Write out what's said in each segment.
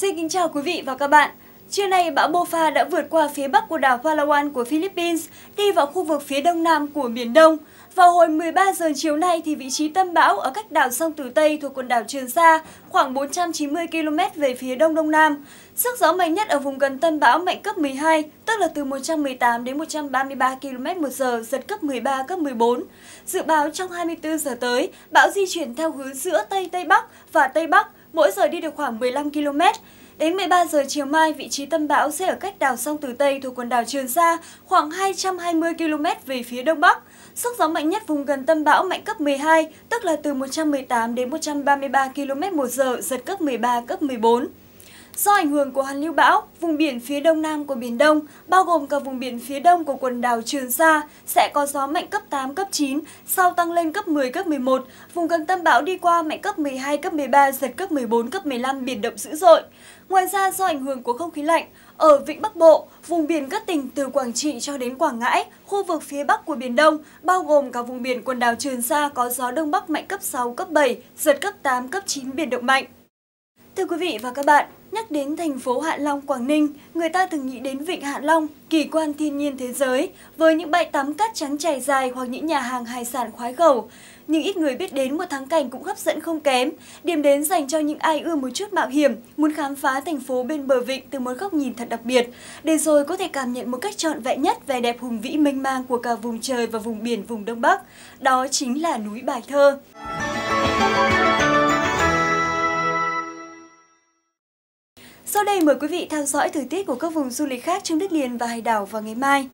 Xin kính chào quý vị và các bạn. Trưa nay, bão Bofa đã vượt qua phía bắc của đảo Palawan của Philippines, đi vào khu vực phía đông nam của Biển Đông. Vào hồi 13 giờ chiều nay, thì vị trí tâm bão ở cách đảo sông Tử Tây thuộc quần đảo Trường Sa, khoảng 490 km về phía đông đông nam. Sức gió mạnh nhất ở vùng gần tâm bão mạnh cấp 12, tức là từ 118 đến 133 km một giờ, giật cấp 13, cấp 14. Dự báo trong 24 giờ tới, bão di chuyển theo hướng giữa Tây Tây Bắc và Tây Bắc, mỗi giờ đi được khoảng 15 km. Đến 13 giờ chiều mai, vị trí tâm bão sẽ ở cách đảo Song Tử Tây thuộc quần đảo Trường Sa, khoảng 220 km về phía đông bắc. Sức gió mạnh nhất vùng gần tâm bão mạnh cấp 12, tức là từ 118 đến 133 km một giờ, giật cấp 13, cấp 14. Do ảnh hưởng của hoàn lưu bão, vùng biển phía đông nam của Biển Đông, bao gồm cả vùng biển phía đông của quần đảo Trường Sa, sẽ có gió mạnh cấp 8, cấp 9, sau tăng lên cấp 10, cấp 11. Vùng gần tâm bão đi qua mạnh cấp 12, cấp 13, giật cấp 14, cấp 15, biển động dữ dội. Ngoài ra, do ảnh hưởng của không khí lạnh, ở Vịnh Bắc Bộ, vùng biển các tỉnh từ Quảng Trị cho đến Quảng Ngãi, khu vực phía Bắc của Biển Đông, bao gồm cả vùng biển quần đảo Trường Sa có gió Đông Bắc mạnh cấp 6, cấp 7, giật cấp 8, cấp 9, biển động mạnh. Thưa quý vị và các bạn, nhắc đến thành phố Hạ Long, Quảng Ninh, người ta thường nghĩ đến Vịnh Hạ Long, kỳ quan thiên nhiên thế giới, với những bãi tắm cát trắng trải dài hoặc những nhà hàng hải sản khoái khẩu. Nhưng ít người biết đến một thắng cảnh cũng hấp dẫn không kém, điểm đến dành cho những ai ưa một chút mạo hiểm, muốn khám phá thành phố bên bờ vịnh từ một góc nhìn thật đặc biệt, để rồi có thể cảm nhận một cách trọn vẹn nhất vẻ đẹp hùng vĩ mênh mang của cả vùng trời và vùng biển vùng Đông Bắc. Đó chính là núi Bài Thơ. Sau đây mời quý vị theo dõi thời tiết của các vùng du lịch khác trong đất liền và hải đảo vào ngày mai.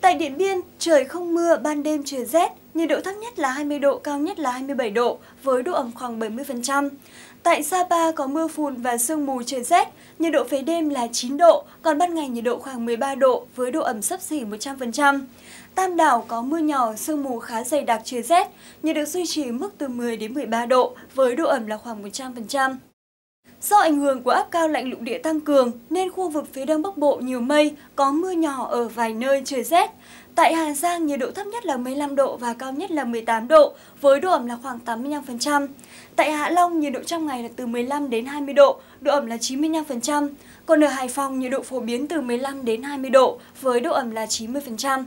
Tại Điện Biên, trời không mưa, ban đêm trời rét, nhiệt độ thấp nhất là 20 độ, cao nhất là 27 độ, với độ ẩm khoảng 70%. Tại Sapa có mưa phùn và sương mù trời rét, nhiệt độ về đêm là 9 độ, còn ban ngày nhiệt độ khoảng 13 độ với độ ẩm sấp xỉ 100%. Tam đảo có mưa nhỏ, sương mù khá dày đặc trời rét, nhiệt độ duy trì mức từ 10 đến 13 độ với độ ẩm là khoảng 100%. Do ảnh hưởng của áp cao lạnh lục địa tăng cường nên khu vực phía đông bắc bộ nhiều mây, có mưa nhỏ ở vài nơi trời rét. Tại Hà Giang, nhiệt độ thấp nhất là 15 độ và cao nhất là 18 độ, với độ ẩm là khoảng 85%. Tại Hạ Long, nhiệt độ trong ngày là từ 15 đến 20 độ, độ ẩm là 95%. Còn ở Hải Phòng, nhiệt độ phổ biến từ 15 đến 20 độ, với độ ẩm là 90%.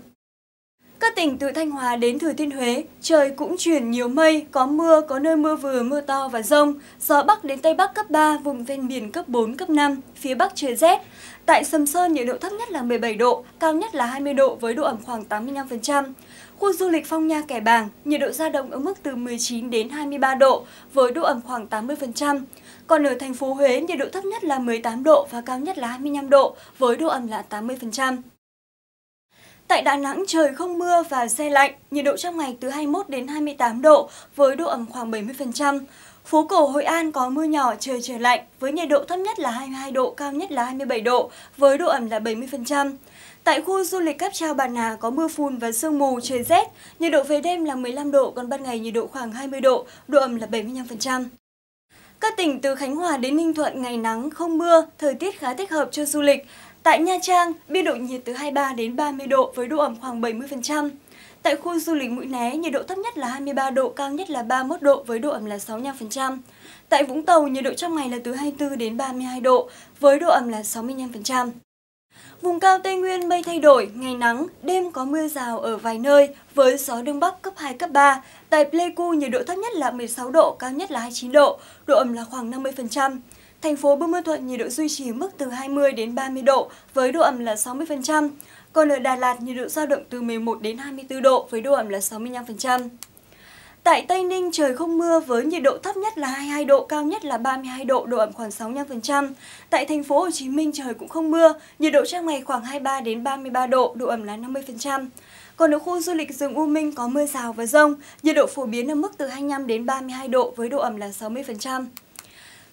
Các tỉnh từ Thanh Hóa đến Thừa Thiên Huế, trời cũng chuyển nhiều mây, có mưa, có nơi mưa vừa, mưa to và rông. Gió Bắc đến Tây Bắc cấp 3, vùng ven biển cấp 4, cấp 5, phía Bắc trời rét. Tại Sầm Sơn, nhiệt độ thấp nhất là 17 độ, cao nhất là 20 độ với độ ẩm khoảng 85%. Khu du lịch Phong Nha Kẻ Bàng, nhiệt độ dao động ở mức từ 19 đến 23 độ với độ ẩm khoảng 80%. Còn ở thành phố Huế, nhiệt độ thấp nhất là 18 độ và cao nhất là 25 độ với độ ẩm là 80%. Tại Đà Nẵng trời không mưa và xe lạnh, nhiệt độ trong ngày từ 21 đến 28 độ với độ ẩm khoảng 70%. Phố cổ Hội An có mưa nhỏ, trời trời lạnh với nhiệt độ thấp nhất là 22 độ, cao nhất là 27 độ với độ ẩm là 70%. Tại khu du lịch Cáp Trao Bà Nà có mưa phùn và sương mù, trời rét, nhiệt độ về đêm là 15 độ còn ban ngày nhiệt độ khoảng 20 độ, độ ẩm là 75%. Các tỉnh từ Khánh Hòa đến Ninh Thuận ngày nắng, không mưa, thời tiết khá thích hợp cho du lịch. Tại Nha Trang, biên độ nhiệt từ 23 đến 30 độ với độ ẩm khoảng 70%. Tại khu du lịch Mũi Né, nhiệt độ thấp nhất là 23 độ, cao nhất là 31 độ với độ ẩm là 65%. Tại Vũng Tàu, nhiệt độ trong ngày là từ 24 đến 32 độ với độ ẩm là 65%. Vùng cao Tây Nguyên mây thay đổi, ngày nắng, đêm có mưa rào ở vài nơi với gió đông bắc cấp 2, cấp 3. Tại Pleiku, nhiệt độ thấp nhất là 16 độ, cao nhất là 29 độ, độ ẩm là khoảng 50%. Thành phố Buôn Ma Thuột nhiệt độ duy trì mức từ 20 đến 30 độ với độ ẩm là 60%, còn ở Đà Lạt nhiệt độ dao động từ 11 đến 24 độ với độ ẩm là 65%. Tại Tây Ninh trời không mưa với nhiệt độ thấp nhất là 22 độ, cao nhất là 32 độ, độ ẩm khoảng 65%. Tại thành phố Hồ Chí Minh trời cũng không mưa, nhiệt độ trong ngày khoảng 23 đến 33 độ, độ ẩm là 50%. Còn ở khu du lịch rừng U Minh có mưa rào và rông, nhiệt độ phổ biến ở mức từ 25 đến 32 độ với độ ẩm là 60%.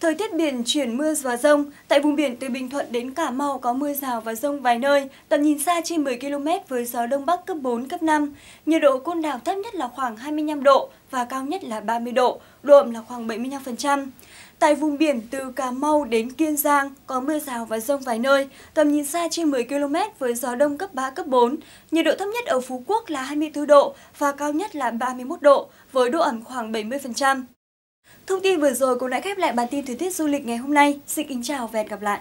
Thời tiết biển chuyển mưa và rông, tại vùng biển từ Bình Thuận đến Cà Mau có mưa rào và rông vài nơi, tầm nhìn xa trên 10 km với gió đông bắc cấp 4, cấp 5. Nhiệt độ côn đảo thấp nhất là khoảng 25 độ và cao nhất là 30 độ, độ ẩm là khoảng 75%. Tại vùng biển từ Cà Mau đến Kiên Giang có mưa rào và rông vài nơi, tầm nhìn xa trên 10 km với gió đông cấp 3, cấp 4. Nhiệt độ thấp nhất ở Phú Quốc là 24 độ và cao nhất là 31 độ với độ ẩm khoảng 70%. Thông tin vừa rồi cũng đã khép lại bản tin thời tiết du lịch ngày hôm nay. Xin kính chào và hẹn gặp lại.